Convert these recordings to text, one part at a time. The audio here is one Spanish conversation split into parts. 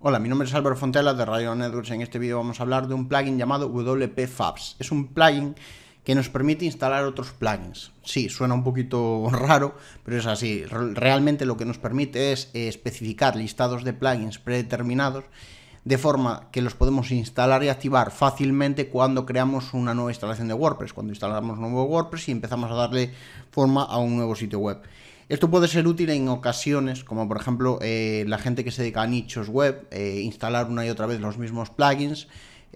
Hola, mi nombre es Álvaro Fontela de Radio Networks. En este vídeo vamos a hablar de un plugin llamado WP Fabs. Es un plugin que nos permite instalar otros plugins. Sí, suena un poquito raro, pero es así. Realmente lo que nos permite es eh, especificar listados de plugins predeterminados de forma que los podemos instalar y activar fácilmente cuando creamos una nueva instalación de WordPress, cuando instalamos un nuevo WordPress y empezamos a darle forma a un nuevo sitio web. Esto puede ser útil en ocasiones, como por ejemplo eh, la gente que se dedica a nichos web, eh, instalar una y otra vez los mismos plugins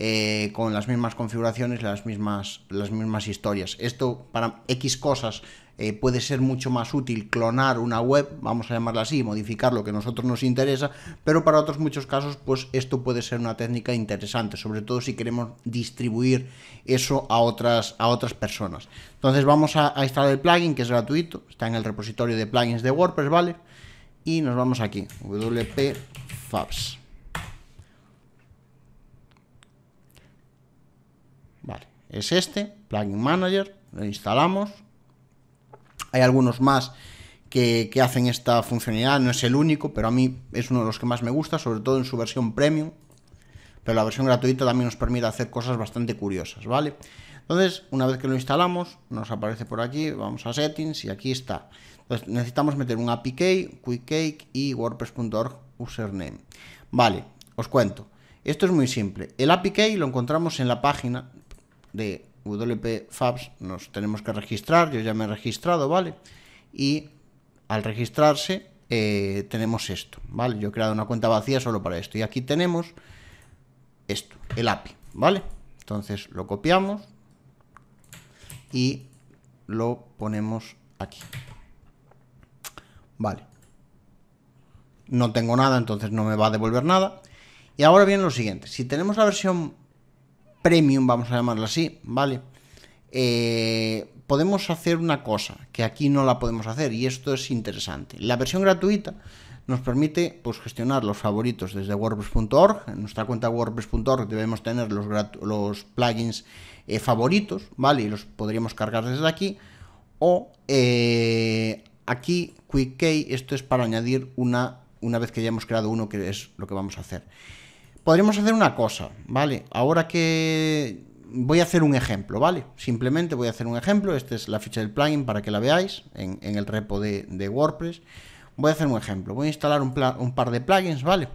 eh, con las mismas configuraciones, las mismas, las mismas historias. Esto para X cosas eh, puede ser mucho más útil clonar una web, vamos a llamarla así, modificar lo que a nosotros nos interesa, pero para otros muchos casos, pues esto puede ser una técnica interesante, sobre todo si queremos distribuir eso a otras, a otras personas. Entonces vamos a, instalar el plugin, que es gratuito, está en el repositorio de plugins de WordPress, ¿vale? Y nos vamos aquí, wp es este, Plugin Manager, lo instalamos. Hay algunos más que, hacen esta funcionalidad, no es el único, pero a mí es uno de los que más me gusta, sobre todo en su versión premium. Pero la versión gratuita también nos permite hacer cosas bastante curiosas, ¿vale? Entonces, una vez que lo instalamos, nos aparece por aquí, vamos a Settings y aquí está. Entonces, necesitamos meter un API key, Quick Cake y WordPress.org username. Vale, os cuento. Esto es muy simple. El API key lo encontramos en la página de WP Fabs nos tenemos que registrar, yo ya me he registrado, ¿vale? Y al registrarse eh, tenemos esto, ¿vale? Yo he creado una cuenta vacía solo para esto y aquí tenemos esto, el API, ¿vale? Entonces lo copiamos y lo ponemos aquí. Vale. No tengo nada, entonces no me va a devolver nada. Y ahora viene lo siguiente. Si tenemos la versión premium, vamos a llamarlo así, ¿vale? Eh, podemos hacer una cosa que aquí no la podemos hacer y esto es interesante. La versión gratuita nos permite pues, gestionar los favoritos desde wordpress.org. En nuestra cuenta wordpress.org debemos tener los, plugins eh, favoritos, ¿vale? Y los podríamos cargar desde aquí. O eh, aquí, key, esto es para añadir una, una vez que ya hemos creado uno, que es lo que vamos a hacer podríamos hacer una cosa, ¿vale? Ahora que voy a hacer un ejemplo, ¿vale? Simplemente voy a hacer un ejemplo. Esta es la ficha del plugin para que la veáis en, el repo de, WordPress. Voy a hacer un ejemplo. Voy a instalar un, par de plugins, ¿vale?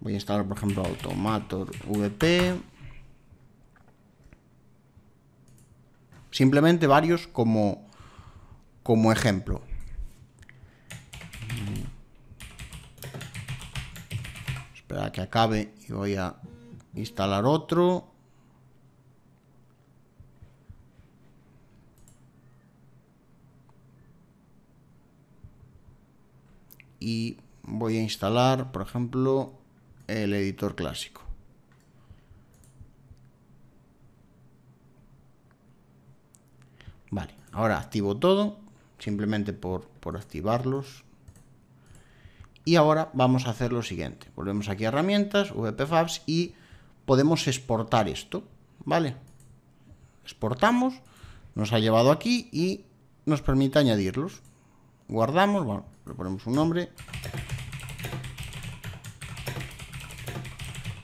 Voy a instalar, por ejemplo, Automator VP. Simplemente varios como, como ejemplo. que acabe y voy a instalar otro. Y voy a instalar, por ejemplo, el editor clásico. Vale, ahora activo todo, simplemente por, por activarlos. Y ahora vamos a hacer lo siguiente. Volvemos aquí a herramientas, VPFabs y podemos exportar esto, ¿vale? Exportamos, nos ha llevado aquí y nos permite añadirlos. Guardamos, bueno, le ponemos un nombre.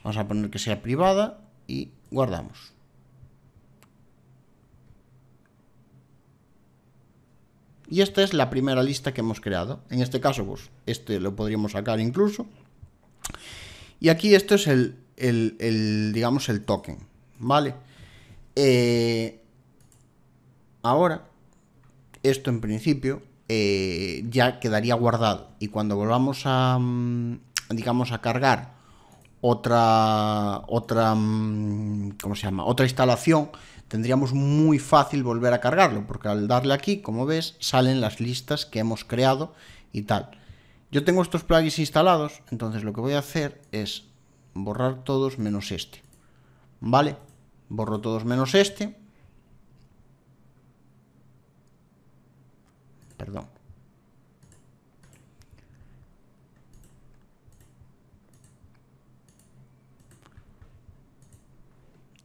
Vamos a poner que sea privada y guardamos. Y esta es la primera lista que hemos creado. En este caso, pues, este lo podríamos sacar incluso. Y aquí esto es el, el, digamos, el token, ¿vale? Eh, ahora, esto en principio eh, ya quedaría guardado. Y cuando volvamos a, mm, digamos, a cargar otra, otra, mm, ¿cómo se llama? Otra instalación, tendríamos muy fácil volver a cargarlo, porque al darle aquí, como ves, salen las listas que hemos creado y tal. Yo tengo estos plugins instalados, entonces lo que voy a hacer es borrar todos menos este. ¿Vale? Borro todos menos este. Perdón.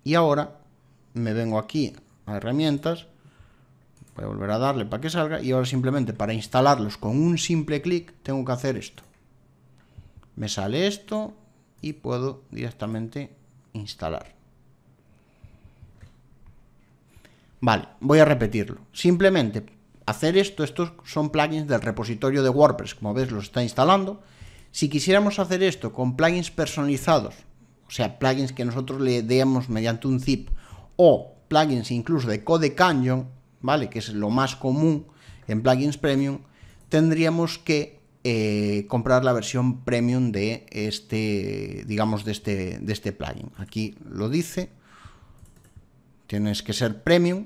Y ahora me vengo aquí a herramientas, voy a volver a darle para que salga y ahora simplemente para instalarlos con un simple clic tengo que hacer esto. Me sale esto y puedo directamente instalar. Vale, voy a repetirlo. Simplemente hacer esto, estos son plugins del repositorio de WordPress, como ves los está instalando. Si quisiéramos hacer esto con plugins personalizados, o sea, plugins que nosotros le demos mediante un zip o plugins incluso de Code Canyon, ¿vale? Que es lo más común en plugins premium, tendríamos que eh, comprar la versión premium de este, digamos, de este, de este plugin. Aquí lo dice, tienes que ser premium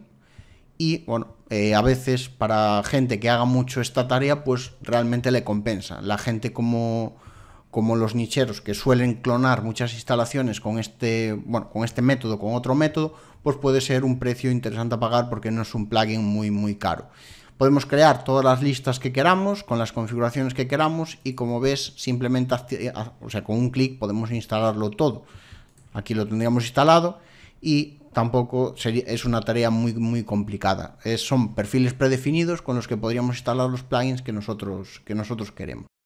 y, bueno, eh, a veces para gente que haga mucho esta tarea, pues realmente le compensa. La gente como como los nicheros que suelen clonar muchas instalaciones con este, bueno, con este método, con otro método, pues puede ser un precio interesante a pagar porque no es un plugin muy muy caro. Podemos crear todas las listas que queramos, con las configuraciones que queramos y como ves, simplemente o sea, con un clic podemos instalarlo todo. Aquí lo tendríamos instalado y tampoco es una tarea muy, muy complicada. Es, son perfiles predefinidos con los que podríamos instalar los plugins que nosotros, que nosotros queremos.